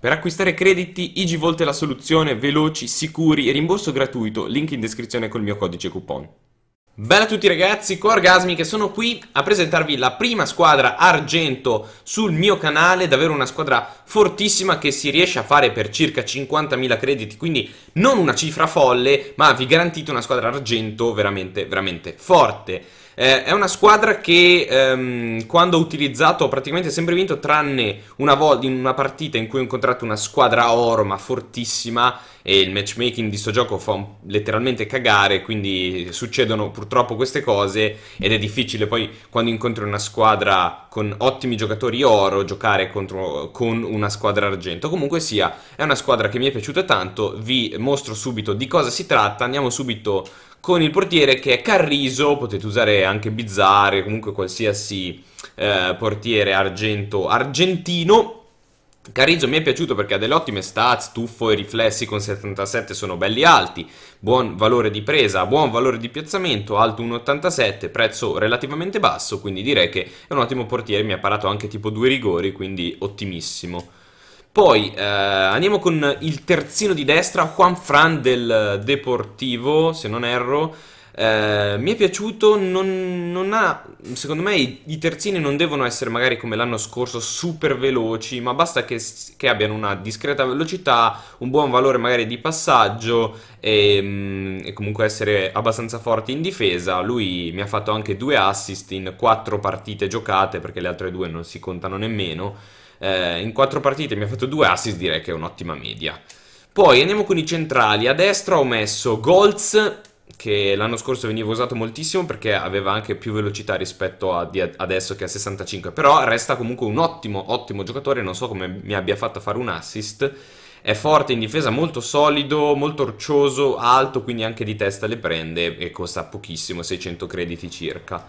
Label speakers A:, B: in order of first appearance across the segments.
A: Per acquistare crediti, IGVolt è la soluzione, veloci, sicuri, e rimborso gratuito, link in descrizione col mio codice coupon. Bella a tutti ragazzi, con Orgasmi che sono qui a presentarvi la prima squadra argento sul mio canale, davvero una squadra fortissima che si riesce a fare per circa 50.000 crediti, quindi non una cifra folle, ma vi garantite una squadra argento veramente, veramente forte. Eh, è una squadra che ehm, quando ho utilizzato ho praticamente sempre vinto, tranne una volta in una partita in cui ho incontrato una squadra oro ma fortissima e il matchmaking di sto gioco fa letteralmente cagare, quindi succedono purtroppo queste cose ed è difficile poi quando incontri una squadra con ottimi giocatori oro giocare contro, con una squadra argento. Comunque sia, è una squadra che mi è piaciuta tanto, vi mostro subito di cosa si tratta, andiamo subito con il portiere che è Carriso, potete usare anche Bizzarri, comunque qualsiasi eh, portiere argento argentino. Carrizo mi è piaciuto perché ha delle ottime stats, tuffo e riflessi con 77 sono belli alti, buon valore di presa, buon valore di piazzamento, alto 1,87, prezzo relativamente basso, quindi direi che è un ottimo portiere, mi ha parato anche tipo due rigori, quindi ottimissimo. Poi eh, andiamo con il terzino di destra, Juan Fran del Deportivo, se non erro. Eh, mi è piaciuto, non, non ha, secondo me i, i, terzini non devono essere magari come l'anno scorso super veloci, ma basta che, che abbiano una discreta velocità, un buon valore magari di passaggio e, mm, e, comunque essere abbastanza forti in difesa. Lui mi ha fatto anche due assist in quattro partite giocate perché le altre due non si contano nemmeno eh, in quattro partite mi ha fatto due assist, direi che è un'ottima media. Poi andiamo con i centrali, a destra ho messo Golz che l'anno scorso veniva usato moltissimo perché aveva anche più velocità rispetto a adesso che a 65, però resta comunque un ottimo, ottimo giocatore, non so come mi abbia fatto fare un assist, è forte in difesa, molto solido, molto orcioso, alto, quindi anche di testa le prende e costa pochissimo, 600 crediti circa.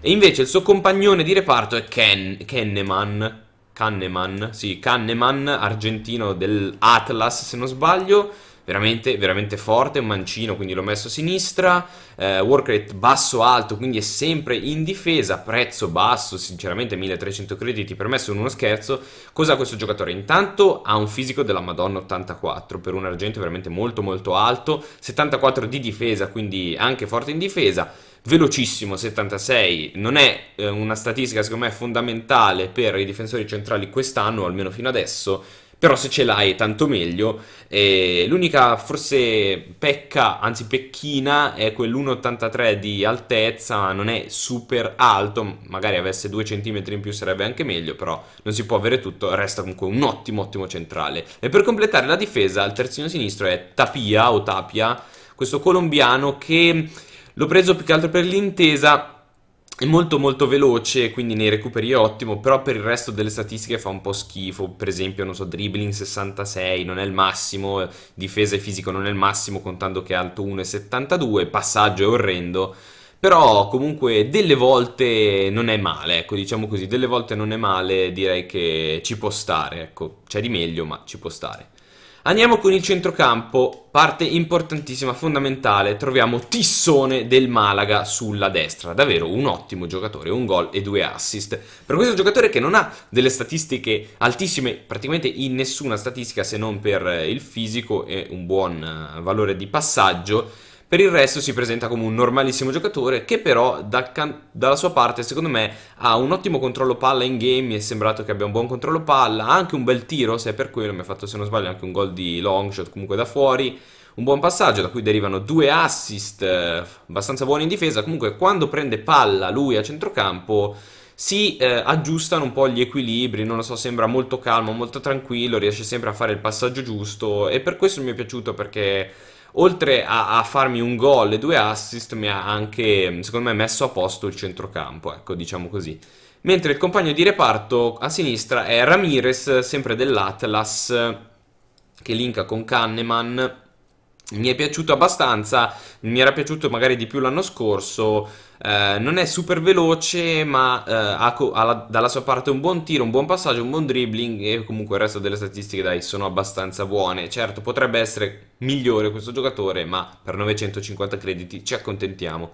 A: E invece il suo compagnone di reparto è Ken, Kenneman, Kahneman, sì, Kahneman, argentino dell'Atlas se non sbaglio, veramente, veramente forte, un mancino, quindi l'ho messo a sinistra, eh, work rate basso-alto, quindi è sempre in difesa, prezzo basso, sinceramente 1300 crediti per me sono uno scherzo. Cos'ha questo giocatore? Intanto ha un fisico della Madonna 84, per un argento veramente molto molto alto, 74 di difesa, quindi anche forte in difesa velocissimo 76 non è eh, una statistica secondo me fondamentale per i difensori centrali quest'anno almeno fino adesso però se ce l'hai tanto meglio eh, l'unica forse pecca anzi pecchina è quell'1,83 di altezza non è super alto magari avesse 2 cm in più sarebbe anche meglio però non si può avere tutto resta comunque un ottimo ottimo centrale e per completare la difesa al terzino sinistro è Tapia o Tapia questo colombiano che L'ho preso più che altro per l'intesa è molto molto veloce, quindi nei recuperi è ottimo, però per il resto delle statistiche fa un po' schifo, per esempio, non so, dribbling 66 non è il massimo, difesa e fisico non è il massimo, contando che è alto 1,72, passaggio è orrendo, però comunque delle volte non è male, ecco, diciamo così, delle volte non è male, direi che ci può stare, ecco, c'è di meglio, ma ci può stare. Andiamo con il centrocampo, parte importantissima, fondamentale. Troviamo Tissone del Malaga sulla destra, davvero un ottimo giocatore, un gol e due assist. Per questo giocatore che non ha delle statistiche altissime, praticamente in nessuna statistica se non per il fisico e un buon eh, valore di passaggio per il resto si presenta come un normalissimo giocatore che però da can- dalla sua parte secondo me ha un ottimo controllo palla in game, mi è sembrato che abbia un buon controllo palla, ha anche un bel tiro se è per quello, mi ha fatto se non sbaglio anche un gol di long shot comunque da fuori un buon passaggio da cui derivano due assist eh, abbastanza buoni in difesa. Comunque, quando prende palla lui a centrocampo si eh, aggiustano un po' gli equilibri, non lo so, sembra molto calmo, molto tranquillo, riesce sempre a fare il passaggio giusto e per questo mi è piaciuto perché oltre a, a farmi un gol e due assist, mi ha anche, secondo me, messo a posto il centrocampo, ecco, diciamo così. Mentre il compagno di reparto a sinistra è Ramirez, sempre dell'Atlas, che linka con Kahneman. Mi è piaciuto abbastanza, mi era piaciuto magari di più l'anno scorso, eh, non è super veloce, ma eh, ha, ha la, dalla sua parte un buon tiro, un buon passaggio, un buon dribbling e comunque il resto delle statistiche dai, sono abbastanza buone. Certo, potrebbe essere migliore questo giocatore, ma per 950 crediti ci accontentiamo.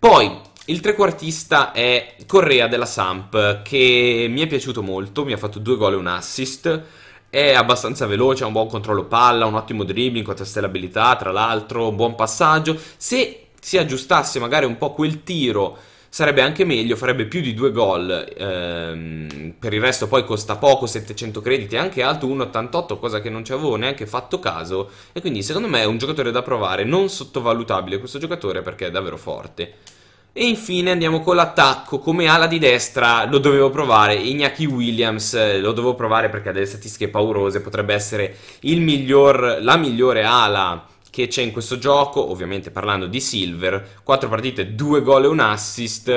A: Poi il trequartista è Correa della Samp, che mi è piaciuto molto, mi ha fatto due gol e un assist. È abbastanza veloce, ha un buon controllo palla, un ottimo dribbling, contesta l'abilità, tra l'altro, un buon passaggio. Se si aggiustasse magari un po' quel tiro sarebbe anche meglio, farebbe più di due gol. Ehm, per il resto poi costa poco, 700 crediti, è anche alto 1,88, cosa che non ci avevo neanche fatto caso. E quindi secondo me è un giocatore da provare, non sottovalutabile questo giocatore perché è davvero forte. E infine andiamo con l'attacco, come ala di destra lo dovevo provare, Iñaki Williams eh, lo dovevo provare perché ha delle statistiche paurose, potrebbe essere miglior, la migliore ala che c'è in questo gioco, ovviamente parlando di Silver, 4 partite, 2 gol e un assist,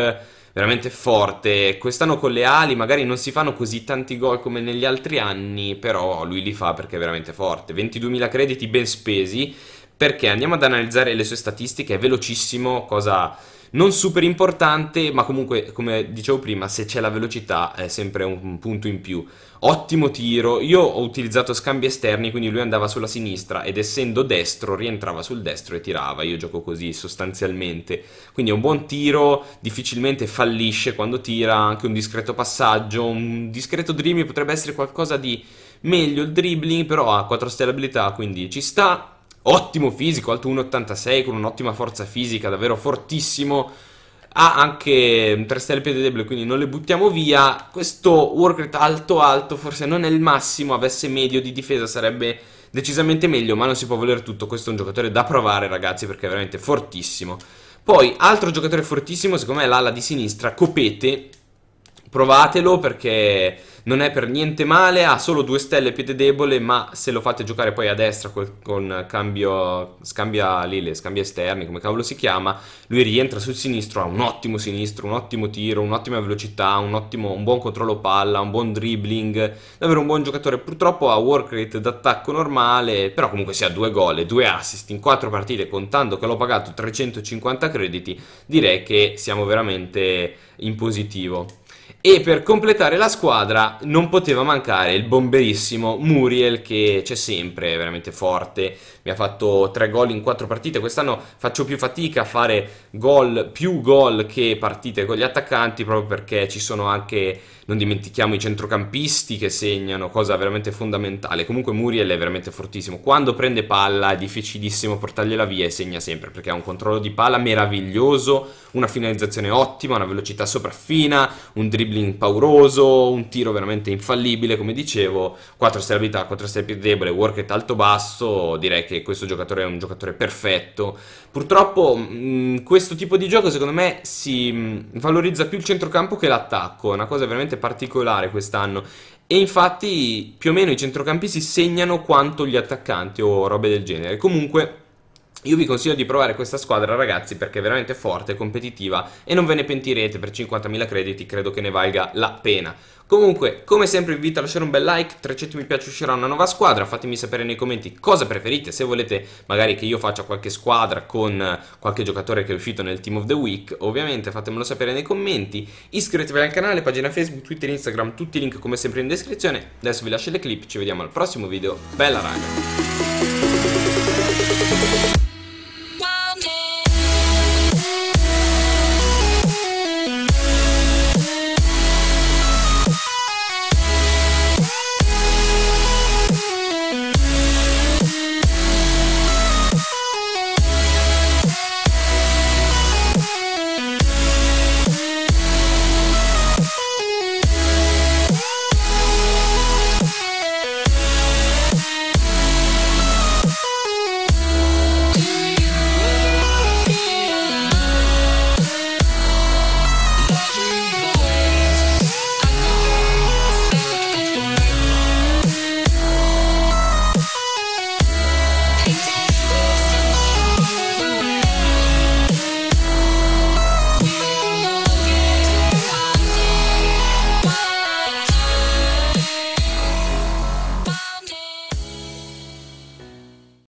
A: veramente forte. Quest'anno con le ali magari non si fanno così tanti gol come negli altri anni, però lui li fa perché è veramente forte. 22.000 crediti ben spesi, perché andiamo ad analizzare le sue statistiche, è velocissimo, cosa non super importante, ma comunque, come dicevo prima, se c'è la velocità è sempre un punto in più. Ottimo tiro, io ho utilizzato scambi esterni, quindi lui andava sulla sinistra ed essendo destro rientrava sul destro e tirava, io gioco così sostanzialmente. Quindi è un buon tiro, difficilmente fallisce quando tira, anche un discreto passaggio, un discreto dribbling potrebbe essere qualcosa di meglio il dribbling, però ha 4 stelle abilità, quindi ci sta ottimo fisico, alto 1,86 con un'ottima forza fisica, davvero fortissimo. Ha anche 3 stelle piede debole, quindi non le buttiamo via. Questo work rate alto alto forse non è il massimo, avesse medio di difesa sarebbe decisamente meglio, ma non si può volere tutto. Questo è un giocatore da provare, ragazzi, perché è veramente fortissimo. Poi, altro giocatore fortissimo, secondo me, è l'ala di sinistra, Copete. Provatelo perché non è per niente male, ha solo due stelle piede debole, ma se lo fate giocare poi a destra col, con cambio, scambia Lille, scambia esterni, come cavolo si chiama, lui rientra sul sinistro, ha un ottimo sinistro, un ottimo tiro, un'ottima velocità, un, ottimo, un buon controllo palla, un buon dribbling, davvero un buon giocatore, purtroppo ha work rate d'attacco normale, però comunque si ha due gol e due assist in quattro partite, contando che l'ho pagato 350 crediti, direi che siamo veramente in positivo. E per completare la squadra non poteva mancare il bomberissimo Muriel che c'è sempre, è veramente forte. Mi ha fatto tre gol in quattro partite. Quest'anno faccio più fatica a fare gol, più gol che partite con gli attaccanti proprio perché ci sono anche, non dimentichiamo, i centrocampisti che segnano, cosa veramente fondamentale. Comunque Muriel è veramente fortissimo. Quando prende palla è difficilissimo portargliela via e segna sempre perché ha un controllo di palla meraviglioso, una finalizzazione ottima, una velocità sopraffina, un dribbling pauroso, un tiro veramente infallibile, come dicevo, 4 stelle abilità, 4 stelle più debole, worket alto-basso, direi che questo giocatore è un giocatore perfetto. Purtroppo mh, mm, questo tipo di gioco secondo me si mh, mm, valorizza più il centrocampo che l'attacco, è una cosa veramente particolare quest'anno e infatti più o meno i centrocampisti segnano quanto gli attaccanti o robe del genere. Comunque io vi consiglio di provare questa squadra ragazzi perché è veramente forte, competitiva e non ve ne pentirete per 50.000 crediti, credo che ne valga la pena. Comunque, come sempre vi invito a lasciare un bel like, 300 mi piace uscirà una nuova squadra, fatemi sapere nei commenti cosa preferite, se volete magari che io faccia qualche squadra con qualche giocatore che è uscito nel Team of the Week, ovviamente fatemelo sapere nei commenti, iscrivetevi al canale, pagina Facebook, Twitter, Instagram, tutti i link come sempre in descrizione, adesso vi lascio le clip, ci vediamo al prossimo video, bella ragazzi!